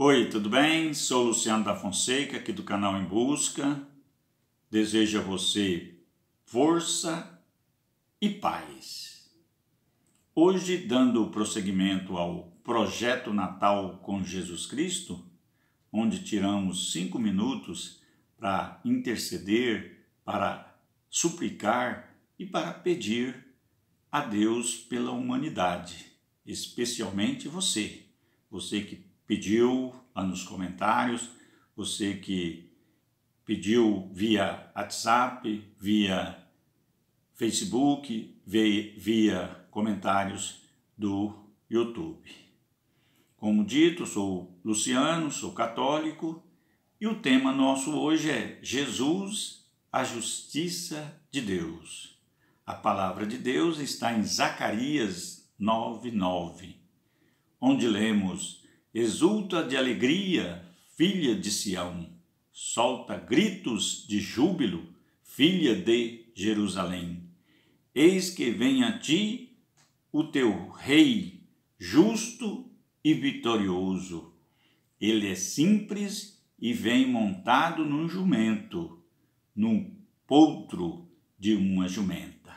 Oi, tudo bem? Sou Luciano da Fonseca, aqui do canal Em Busca. Desejo a você força e paz. Hoje, dando prosseguimento ao Projeto Natal com Jesus Cristo, onde tiramos cinco minutos para interceder, para suplicar e para pedir a Deus pela humanidade, especialmente você, você que pediu nos comentários, você que pediu via WhatsApp, via Facebook, via comentários do YouTube. Como dito, sou Luciano, sou católico e o tema nosso hoje é Jesus, a justiça de Deus. A palavra de Deus está em Zacarias 9:9, onde lemos: Exulta de alegria, filha de Sião, solta gritos de júbilo, filha de Jerusalém. Eis que vem a ti o teu rei, justo e vitorioso. Ele é simples e vem montado num jumento, num poltro de uma jumenta.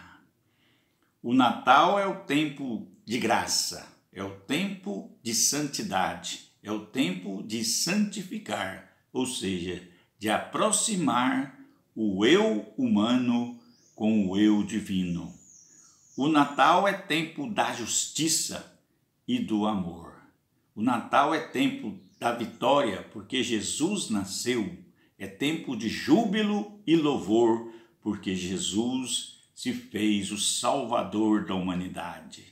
O Natal é o tempo de graça é o tempo de santidade, é o tempo de santificar, ou seja, de aproximar o eu humano com o eu divino. O Natal é tempo da justiça e do amor. O Natal é tempo da vitória, porque Jesus nasceu. É tempo de júbilo e louvor, porque Jesus se fez o Salvador da humanidade.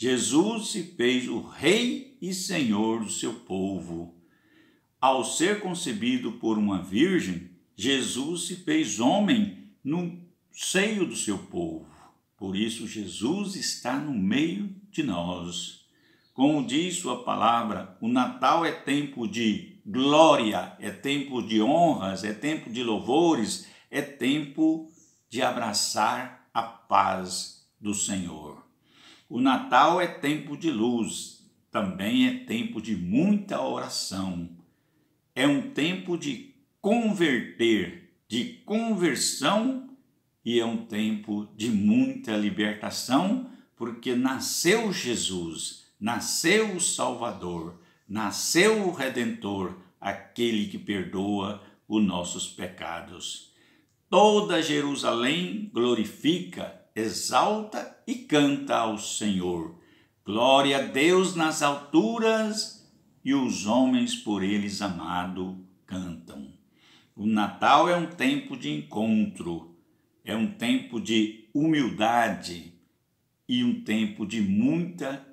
Jesus se fez o Rei e Senhor do seu povo. Ao ser concebido por uma virgem, Jesus se fez homem no seio do seu povo. Por isso, Jesus está no meio de nós. Como diz Sua palavra, o Natal é tempo de glória, é tempo de honras, é tempo de louvores, é tempo de abraçar a paz do Senhor. O Natal é tempo de luz, também é tempo de muita oração. É um tempo de converter, de conversão e é um tempo de muita libertação, porque nasceu Jesus, nasceu o Salvador, nasceu o Redentor, aquele que perdoa os nossos pecados. Toda Jerusalém glorifica, exalta e canta ao Senhor. Glória a Deus nas alturas e os homens por eles amado cantam. O Natal é um tempo de encontro, é um tempo de humildade e um tempo de muita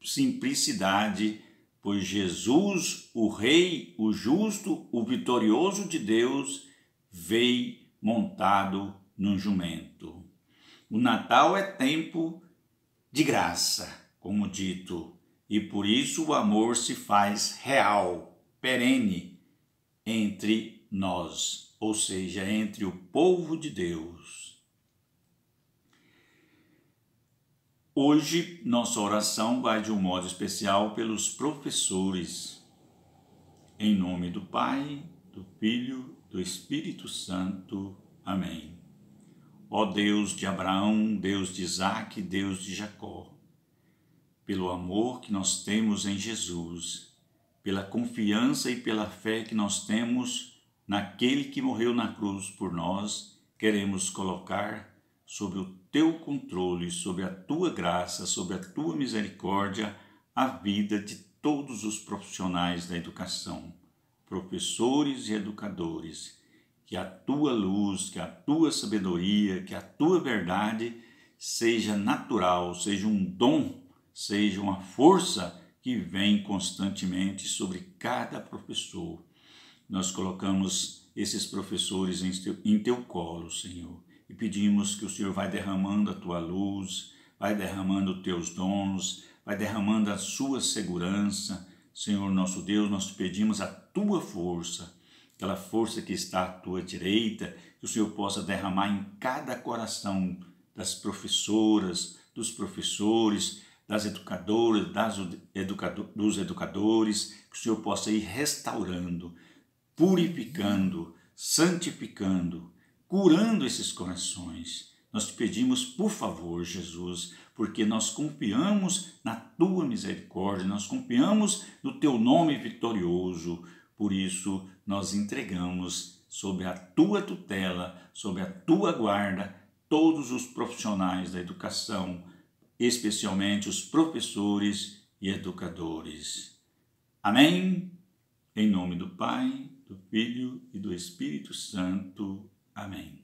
simplicidade, pois Jesus, o Rei, o Justo, o Vitorioso de Deus, veio montado num jumento. O Natal é tempo de graça, como dito, e por isso o amor se faz real, perene entre nós, ou seja, entre o povo de Deus. Hoje, nossa oração vai de um modo especial pelos professores. Em nome do Pai, do Filho, do Espírito Santo. Amém. Ó Deus de Abraão, Deus de Isaac, Deus de Jacó, pelo amor que nós temos em Jesus, pela confiança e pela fé que nós temos naquele que morreu na cruz por nós, queremos colocar sob o teu controle, sob a tua graça, sob a tua misericórdia, a vida de todos os profissionais da educação, professores e educadores que a tua luz, que a tua sabedoria, que a tua verdade seja natural, seja um dom, seja uma força que vem constantemente sobre cada professor. Nós colocamos esses professores em teu, em teu colo, Senhor, e pedimos que o Senhor vai derramando a tua luz, vai derramando os teus dons, vai derramando a sua segurança. Senhor nosso Deus, nós pedimos a tua força aquela força que está à tua direita, que o Senhor possa derramar em cada coração das professoras, dos professores, das educadoras, das educador, dos educadores, que o Senhor possa ir restaurando, purificando, santificando, curando esses corações. Nós te pedimos, por favor, Jesus, porque nós confiamos na tua misericórdia, nós confiamos no teu nome vitorioso. Por isso, nós entregamos sob a tua tutela, sob a tua guarda, todos os profissionais da educação, especialmente os professores e educadores. Amém? Em nome do Pai, do Filho e do Espírito Santo. Amém.